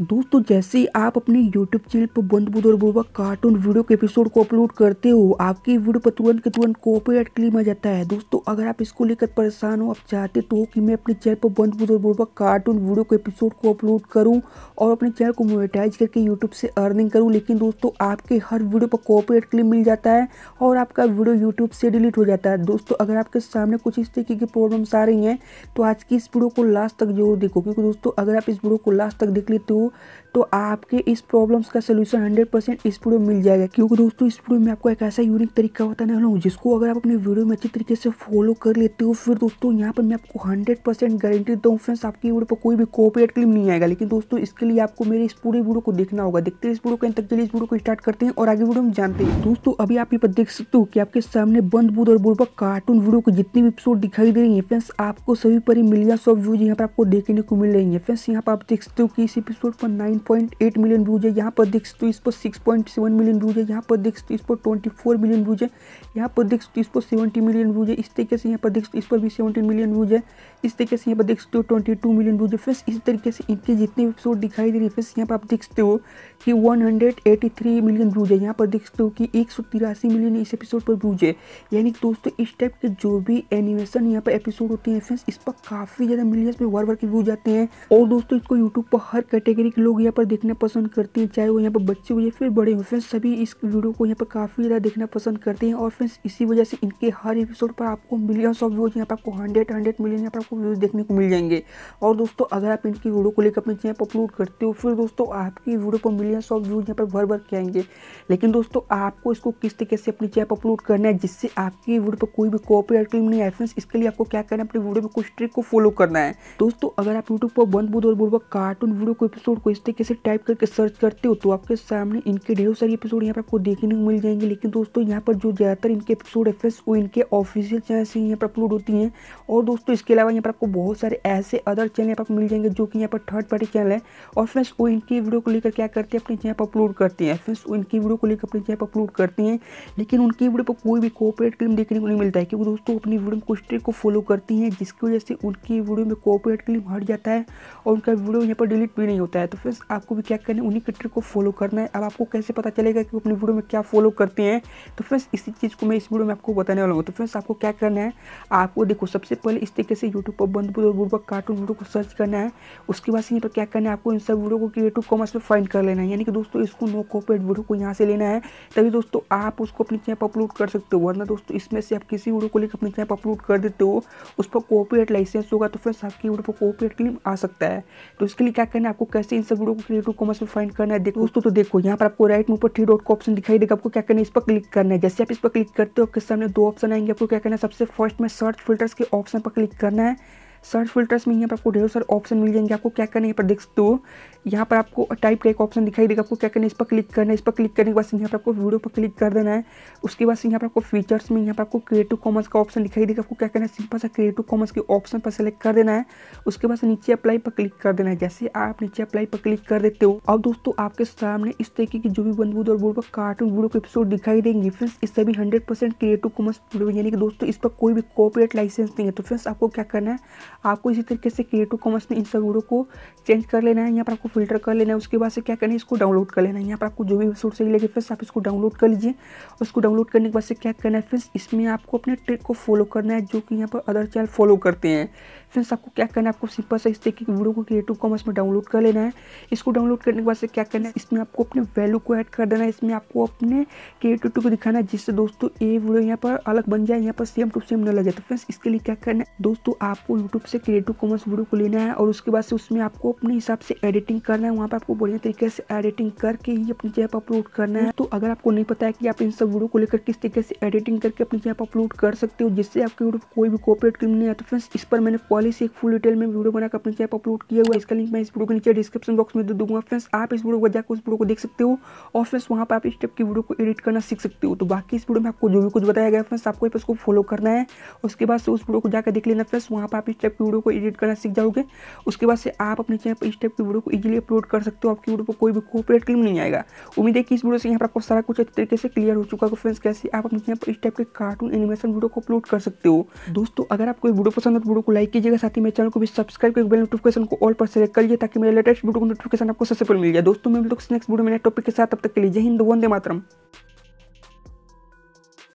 दोस्तों जैसे ही आप अपने YouTube चैनल पर बंद बुद्ध और बुढ़वा कार्टून वीडियो के एपिसोड को अपलोड करते हो आपकी वीडियो पर तुरंत के तुरंत कॉपीराइट क्लेम आ जाता है दोस्तों अगर आप इसको लेकर परेशान हो आप चाहते तो कि मैं अपने चैनल पर बंद बुद्ध और बुढ़वा कार्टून वीडियो के एपिसोड को अपलोड करूँ और अपने चैनल को मोनिटाइज करके यूट्यूब से अर्निंग करूँ लेकिन दोस्तों आपके हर वीडियो पर कॉपीराइट क्लेम मिल जाता है और आपका वीडियो यूट्यूब से डिलीट हो जाता है दोस्तों अगर आपके सामने कुछ इस तरीके की प्रॉब्लम्स आ रही हैं तो आज की इस वीडियो को लास्ट तक जरूर देखो क्योंकि दोस्तों अगर आप इस वीडियो को लास्ट तक देख लेते हो तो आपके इस प्रॉब्लम्स का सलूशन 100% परसेंट इस वीडियो में मिल जाएगा क्योंकि दोस्तों इस वीडियो में आपको एक ऐसा यूनिक तरीका बताने वाला हूँ जिसको अगर आप अपने वीडियो में अच्छी तरीके से फॉलो कर लेते हो फिर दोस्तों यहाँ पर मैं आपको 100% परसेंट गारंटी देता हूँ फ्रेंड्स आपकी वीडियो पर कोई भी कॉपीराइट क्लेम नहीं आएगा लेकिन दोस्तों इसके लिए आपको मेरे इस पूरे वीडियो को देखना होगा देखते हैं इस वीडियो को इन तक चलिए इस वीडियो को स्टार्ट करते हैं और आगे वीडियो में जानते हैं दोस्तों अभी आप ये पर देख सकते हो कि आपके सामने बंद बुद्ध और बुढ़ पर कार्टून वीडियो की जितनी भी एपिसोड दिखाई दे रही है फ्रेंड्स आपको सभी पर ही मिलियन सब व्यूज यहाँ पर आपको देखने को मिल रही है फ्रेंड्स यहाँ पर आप देख सकते हो कि इस एपिसोड एपिसोड पर 9.8 मिलियन व्यूज है यहाँ पर देख तो इस पर 6.7 मिलियन व्यूज है यहाँ पर देख तो इस पर 24 मिलियन व्यूज है यहाँ पर देख तो इस पर 70 मिलियन व्यूज है इस तरीके से यहाँ पर देख तो इस पर भी 17 मिलियन व्यूज है इस तरीके से यहाँ पर देख सकते हो ट्वेंटी मिलियन व्यूज है फ्रेंड्स इस तरीके से इनके जितने एपिसोड दिखाई दे रही है फ्रेंड्स यहाँ पर आप देख सकते हो कि वन मिलियन व्यूज है यहाँ पर देख सकते हो कि एक मिलियन इस एपिसोड पर व्यूज है यानी दोस्तों इस टाइप के जो भी एनिमेशन यहाँ पर एपिसोड होते हैं फ्रेंड्स इस पर काफ़ी ज़्यादा मिलियंस में वार वार के व्यूज आते हैं और दोस्तों इसको यूट्यूब पर हर कैटेगरी कैटेगरी के लोग यहाँ पर देखना पसंद करते हैं चाहे वो यहाँ पर बच्चे हो या फिर बड़े हो फ्रेंड्स सभी इस वीडियो को यहाँ पर काफ़ी ज़्यादा देखना पसंद करते हैं और फ्रेंड्स इसी वजह से इनके हर एपिसोड पर आपको मिलियंस ऑफ व्यूज यहाँ पर आपको हंड्रेड हंड्रेड मिलियन यहाँ पर आपको व्यूज़ देखने को मिल जाएंगे और दोस्तों अगर आप इनकी वीडियो को लेकर अपने चैनल पर अपलोड करते हो फिर दोस्तों आपकी वीडियो पर मिलियंस ऑफ व्यूज यहाँ पर भर भर के आएंगे लेकिन दोस्तों आपको इसको किस तरीके से अपनी चैनल पर अपलोड करना है जिससे आपकी वीडियो पर कोई भी कॉपी क्लेम नहीं आए फ्रेंड्स इसके लिए आपको क्या करना है अपनी वीडियो में कुछ ट्रिक को फॉलो करना है दोस्तों अगर आप यूट्यूब पर बंद बुद्ध और बुर्बक कार्टून वीडियो को एपिसोड एपिसोड को इस तरीके से टाइप करके सर्च करते हो तो आपके सामने इनके ढेर सारे एपिसोड यहाँ पर आपको देखने को मिल जाएंगे लेकिन दोस्तों यहाँ पर जो ज़्यादातर इनके एपिसोड है फ्रेंड्स वो इनके ऑफिशियल चैनल से यहाँ पर अपलोड होती हैं और दोस्तों इसके अलावा यहाँ पर आपको बहुत सारे ऐसे अदर चैनल यहाँ पर मिल जाएंगे जो कि यहाँ पर थर्ड पार्टी चैनल है और फ्रेंड्स वो इनकी वीडियो को लेकर क्या करते हैं अपने चैनल पर अपलोड करते हैं फ्रेंड्स वो इनकी वीडियो को लेकर अपने चैनल पर अपलोड करते हैं लेकिन उनकी वीडियो पर कोई भी कॉपरेट क्लेम देखने को नहीं मिलता है क्योंकि दोस्तों अपनी वीडियो में कुछ ट्रिक को फॉलो करती हैं जिसकी वजह से उनकी वीडियो में कॉपरेट क्लेम हट जाता है और उनका वीडियो यहाँ पर डिलीट भी नहीं होता है होता है तो फ्रेंड्स आपको भी क्या करना है उन्हीं क्रिएटर को फॉलो करना है अब आपको कैसे पता चलेगा कि वो अपनी वीडियो में क्या फॉलो करते हैं तो फ्रेंड्स इसी चीज़ को मैं इस वीडियो में आपको बताने वाला हूँ तो फ्रेंड्स आपको क्या करना है आपको देखो सबसे पहले इस तरीके से यूट्यूब पर बंद बुजुर्ग कार्टून वीडियो को सर्च करना है उसके बाद यहीं पर क्या करना है आपको इन सब वीडियो को क्रिएटिव कॉमर्स में फाइंड कर लेना है यानी कि दोस्तों इसको नो कॉपेड वीडियो को यहाँ से लेना है तभी दोस्तों आप उसको अपनी चैप अपलोड कर सकते हो वरना दोस्तों इसमें से आप किसी वीडियो को लेकर अपनी चैप अपलोड कर देते हो उस पर कॉपरेट लाइसेंस होगा तो फ्रेंड्स आपकी वीडियो पर कॉपरेट क्लेम आ सकता है तो इसके लिए क्या करना है आपको कैसे से इन सब को क्रिएटिव कॉमर्स में फाइंड करना है देखो दोस्तों तो देखो यहाँ पर आपको राइट मुंह पर थ्री डॉट का ऑप्शन दिखाई देगा आपको क्या करना है इस पर क्लिक करना है जैसे आप इस पर क्लिक करते हो आपके सामने दो ऑप्शन आएंगे आपको क्या करना है सबसे फर्स्ट में सर्च फिल्टर्स के ऑप्शन पर क्लिक करना है सर्च फिल्टर्स में यहाँ पर आपको ढेर सारे ऑप्शन मिल जाएंगे आपको क्या करना है यहाँ पर देख सकते हो यहाँ पर आपको टाइप का एक ऑप्शन दिखाई देगा आपको क्या करना है इस पर क्लिक करना है इस पर क्लिक करने के बाद यहाँ पर आपको वीडियो पर क्लिक कर देना है उसके बाद यहाँ पर आपको फीचर्स में यहाँ पर आपको क्रिएटिव कॉमर्स का ऑप्शन दिखाई देगा आपको क्या करना है सिंपल सा क्रिएटिव कॉमर्स के ऑप्शन पर सेलेक्ट कर देना है उसके बाद नीचे अप्लाई पर क्लिक कर देना है जैसे आप नीचे अप्लाई पर क्लिक कर देते हो और दोस्तों आपके सामने इस तरीके की जो भी बंदूद और बोर्ड पर कार्टून वीडियो के एपिसोड दिखाई देंगे फ्रेंड्स इससे भी हंड्रेड परसेंट क्रिएटिव कॉमर्स यानी कि दोस्तों इस पर कोई भी कॉपरेट लाइसेंस नहीं है तो फ्रेंड्स आपको क्या करना है आपको इसी तरीके से क्रिएटिव कॉमर्स में इन सब वीडियो को चेंज कर लेना है यहाँ पर आपको फिल्टर कर लेना है उसके बाद से क्या करना है इसको डाउनलोड कर लेना है यहाँ पर आपको जो भी सोर्स सही लगे फ्रेंड्स आप इसको डाउनलोड कर लीजिए उसको डाउनलोड करने के बाद से क्या करना है फ्रेंड्स इसमें आपको अपने ट्रिक को फॉलो करना है जो कि यहाँ पर अदर चैनल फॉलो करते हैं फ्रेंड्स आपको क्या करना है आपको सिंपल से इस तरीके की वीडियो को क्रिएटिव कॉमर्स में डाउनलोड कर लेना है इसको डाउनलोड करने के बाद से क्या करना है इसमें आपको अपने वैल्यू को ऐड कर देना है इसमें आपको अपने क्रिएटिव को दिखाना है जिससे दोस्तों ये वीडियो यहाँ पर अलग बन जाए यहाँ पर सेम टू सेम न जाए तो फ्रेंड्स इसके लिए क्या करना है दोस्तों आपको यूट्यूब यूट्यूब से क्रिएटिव कॉमर्स वीडियो को लेना है और उसके बाद से उसमें आपको अपने हिसाब से एडिटिंग करना है वहाँ पर आपको बढ़िया तरीके से एडिटिंग करके ही अपनी चैप अपलोड करना है तो अगर आपको नहीं पता है कि आप इन सब वीडियो को लेकर किस तरीके से एडिटिंग करके अपनी चैप अपलोड कर सकते हो जिससे आपके वीडियो कोई भी कॉपरेट क्लेम नहीं है तो फ्रेंड्स इस पर मैंने पॉलिस एक फुल डिटेल में वीडियो बनाकर अपनी चैप अपलोड किया हुआ इसका लिंक मैं इस वीडियो के नीचे डिस्क्रिप्शन बॉक्स में दे दूंगा फ्रेंड्स आप इस वीडियो को जाकर उस वीडियो को देख सकते हो और फ्रेंड्स वहाँ पर आप इस टाइप की वीडियो को एडिट करना सीख सकते हो तो बाकी इस वीडियो में आपको जो भी कुछ बताया गया फ्रेंड्स आपको इसको फॉलो करना है उसके बाद से उस वीडियो को जाकर देख लेना फ्रेंड्स वहाँ पर आप इस स्टेप की वीडियो को एडिट करना सीख जाओगे उसके बाद से आप अपने चैनल पर इस टाइप की वीडियो को इजीली अपलोड कर सकते हो आपकी वीडियो पर कोई भी कॉपरेट क्लेम नहीं आएगा उम्मीद है कि इस वीडियो से यहाँ पर आपको सारा कुछ अच्छे तरीके से क्लियर हो चुका है फ्रेंड्स कैसे आप अपने चैनल पर इस टाइप के कार्टून एनिमेशन वीडियो को अपलोड कर सकते हो दोस्तों अगर आपको वीडियो पसंद है तो वीडियो को लाइक कीजिएगा साथ ही मेरे चैनल को भी सब्सक्राइब करके बेल नोटिफिकेशन को ऑल पर सेलेक्ट करिए ताकि मेरे लेटेस्ट वीडियो को नोटिफिकेशन आपको सबसे पहले मिल जाए दोस्तों मैं नेक्स्ट वीडियो में टॉपिक के साथ तब तक के लिए जय हिंद वंदे मातरम